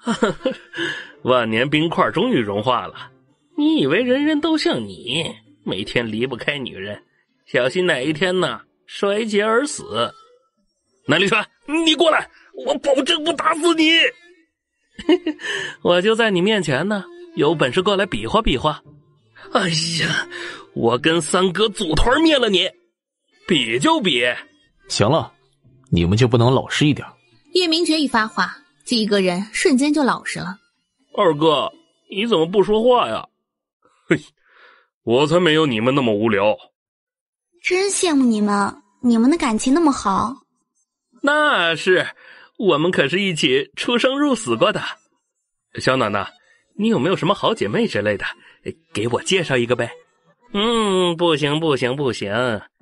哈哈，万年冰块终于融化了。你以为人人都像你，每天离不开女人，小心哪一天呢衰竭而死。南离川，你过来，我保证不打死你。我就在你面前呢，有本事过来比划比划。哎呀，我跟三哥组团灭了你，比就比。行了，你们就不能老实一点？叶明觉一发话。几个人瞬间就老实了。二哥，你怎么不说话呀？嘿，我才没有你们那么无聊。真羡慕你们，你们的感情那么好。那是，我们可是一起出生入死过的。小暖暖，你有没有什么好姐妹之类的？给我介绍一个呗。嗯，不行不行不行，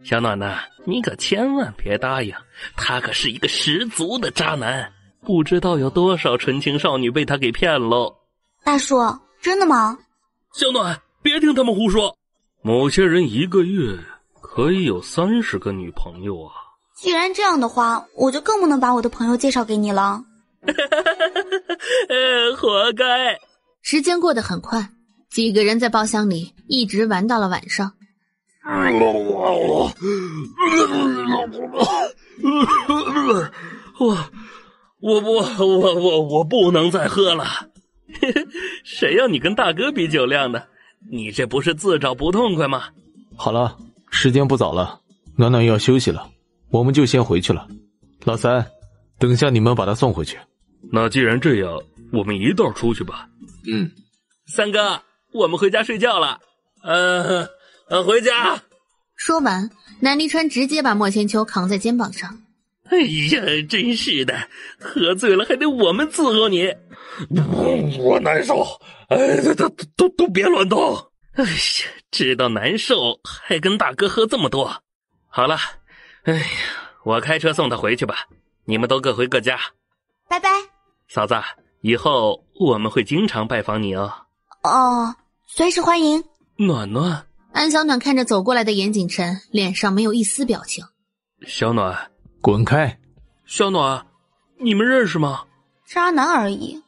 小暖暖，你可千万别答应，他可是一个十足的渣男。不知道有多少纯情少女被他给骗了，大叔，真的吗？小暖，别听他们胡说。某些人一个月可以有三十个女朋友啊！既然这样的话，我就更不能把我的朋友介绍给你了。哈哈哈哈哈！呃，活该。时间过得很快，几个人在包厢里一直玩到了晚上。我。我不，我我我不能再喝了，谁要你跟大哥比酒量的？你这不是自找不痛快吗？好了，时间不早了，暖暖又要休息了，我们就先回去了。老三，等下你们把他送回去。那既然这样，我们一道出去吧。嗯，三哥，我们回家睡觉了。嗯，嗯，回家。说完，南离川直接把莫千秋扛在肩膀上。哎呀，真是的！喝醉了还得我们伺候你，我我难受。哎，都都都都别乱动！哎呀，知道难受还跟大哥喝这么多。好了，哎呀，我开车送他回去吧。你们都各回各家，拜拜。嫂子，以后我们会经常拜访你哦。哦，随时欢迎。暖暖，安小暖看着走过来的严景辰，脸上没有一丝表情。小暖。滚开，小暖，你们认识吗？渣男而已。